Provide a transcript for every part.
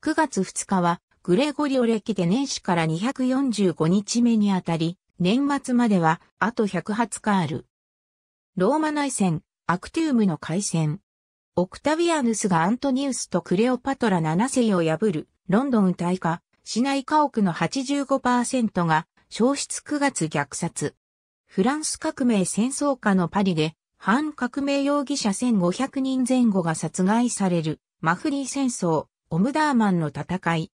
9月2日は、グレゴリオ歴で年始から245日目にあたり、年末までは、あと120日ある。ローマ内戦、アクティウムの海戦。オクタビアヌスがアントニウスとクレオパトラ7世を破る、ロンドン大火、市内家屋の85%が、消失9月虐殺。フランス革命戦争下のパリで、反革命容疑者1500人前後が殺害される、マフリー戦争、オムダーマンの戦い。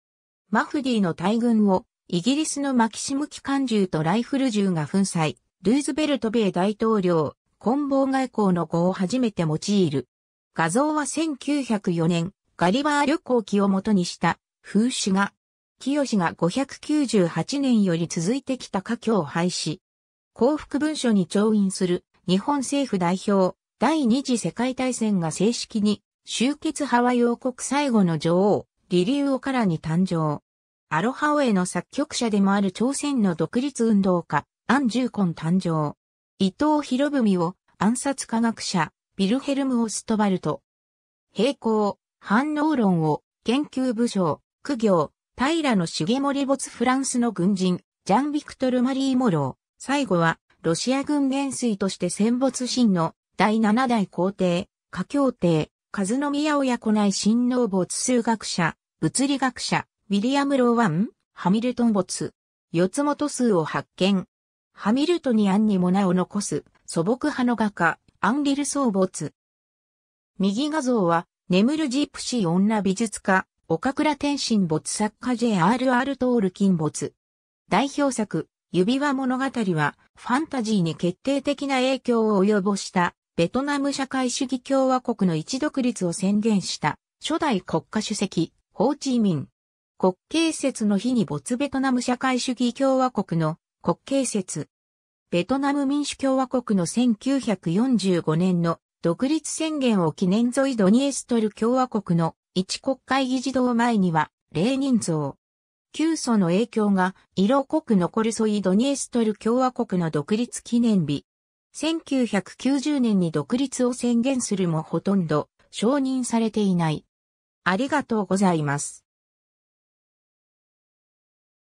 マフディの大軍をイギリスのマキシム機関銃とライフル銃が粉砕、ルーズベルト米大統領、棍棒外交の語を初めて用いる。画像は1904年、ガリバー旅行記をもとにした風刺画。清が598年より続いてきた家境を廃止。幸福文書に調印する日本政府代表、第二次世界大戦が正式に集結派は王国最後の女王、リリュウオカラに誕生。アロハオエの作曲者でもある朝鮮の独立運動家、アン・ジューコン誕生。伊藤博文を暗殺科学者、ビルヘルム・オストバルト。平行、反応論を研究部長、苦行、平野重森没フランスの軍人、ジャン・ビクトル・マリー・モロー。最後は、ロシア軍元帥として戦没神の第七代皇帝、華協帝、和宮親子内親王没数学者、物理学者、ウィリアム・ローワン、ハミルトン没、四つ元数を発見。ハミルトニアンにも名を残す素朴派の画家、アンリル・ソー没。右画像は、眠るジープシー女美術家、岡倉天心没作家 J.R.R. トールキン没。代表作、指輪物語は、ファンタジーに決定的な影響を及ぼしたベトナム社会主義共和国の一独立を宣言した初代国家主席、ホーチーミン。国慶節の日に没ベトナム社会主義共和国の国慶節。ベトナム民主共和国の1945年の独立宣言を記念沿いドニエストル共和国の一国会議事堂前には、レーニン像。旧祖の影響が色濃く残る沿いドニエストル共和国の独立記念日、1990年に独立を宣言するもほとんど承認されていない。ありがとうございます。